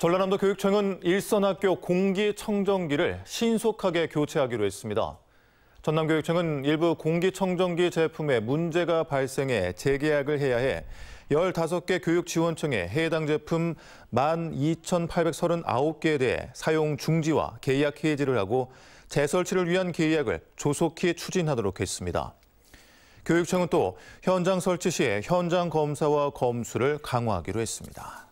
전라남도 교육청은 일선학교 공기청정기를 신속하게 교체하기로 했습니다. 전남교육청은 일부 공기청정기 제품에 문제가 발생해 재계약을 해야 해 15개 교육지원청에 해당 제품 12,839개에 대해 사용 중지와 계약 해지를 하고 재설치를 위한 계약을 조속히 추진하도록 했습니다. 교육청은 또 현장 설치 시 현장 검사와 검수를 강화하기로 했습니다.